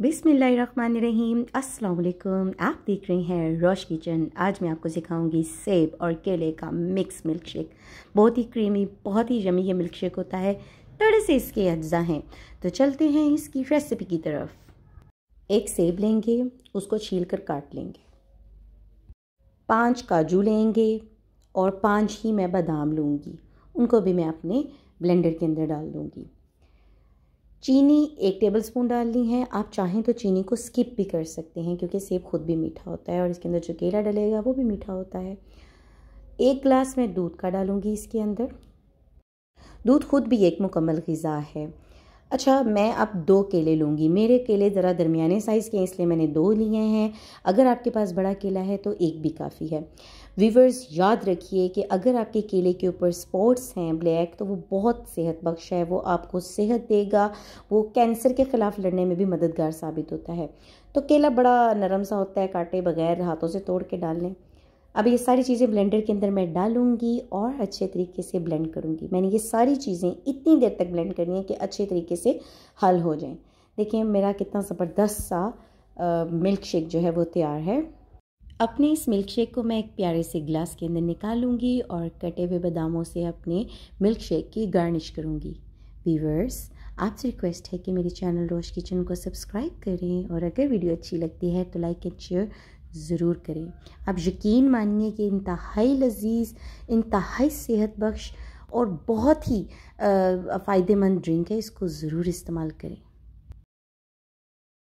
बिसमीम् अल्लाम आप देख रहे हैं रोश किचन आज मैं आपको सिखाऊंगी सेब और केले का मिक्स मिल्क शेक बहुत ही क्रीमी बहुत ही यमी ये मिल्क शेक होता है थोड़े से इसके अज्जा हैं तो चलते हैं इसकी रेसिपी की तरफ एक सेब लेंगे उसको छील कर काट लेंगे पांच काजू लेंगे और पांच ही मैं बादाम लूँगी उनको भी मैं अपने ब्लेंडर के अंदर डाल दूँगी चीनी एक टेबल स्पून डालनी है आप चाहें तो चीनी को स्किप भी कर सकते हैं क्योंकि सेब खुद भी मीठा होता है और इसके अंदर जो केला डलेगा वो भी मीठा होता है एक गिलास मैं दूध का डालूँगी इसके अंदर दूध खुद भी एक मुकम्मल गज़ा है अच्छा मैं अब दो केले लूँगी मेरे केले ज़रा दरमियाने साइज़ के हैं इसलिए मैंने दो लिए हैं अगर आपके पास बड़ा केला है तो एक भी काफ़ी है वीवर्स याद रखिए कि अगर आपके केले के ऊपर स्पॉट्स हैं ब्लैक तो वो बहुत सेहत बख्श है वो आपको सेहत देगा वो कैंसर के ख़िलाफ़ लड़ने में भी मददगार साबित होता है तो केला बड़ा नरम सा होता है काटे बगैर हाथों से तोड़ के डाल लें अब ये सारी चीज़ें ब्लेंडर के अंदर मैं डालूंगी और अच्छे तरीके से ब्लेंड करूंगी मैंने ये सारी चीज़ें इतनी देर तक ब्लेंड करनी है कि अच्छे तरीके से हल हो जाएं देखिए मेरा कितना ज़बरदस्त सा मिल्क शेक जो है वो तैयार है अपने इस मिल्क शेक को मैं एक प्यारे से गिलास के अंदर निकालूंगी और कटे हुए बादामों से अपने मिल्क शेक की गार्निश करूँगी वीवर्स आपसे रिक्वेस्ट है कि मेरे चैनल रोश किचन को सब्सक्राइब करें और अगर वीडियो अच्छी लगती है तो लाइक एंड शेयर ज़रूर करें आप यकीन मानिए कि इंतहाई लजीज इंतहाई सेहत बख्श और बहुत ही फ़ायदेमंद ड्रिंक है इसको ज़रूर इस्तेमाल करें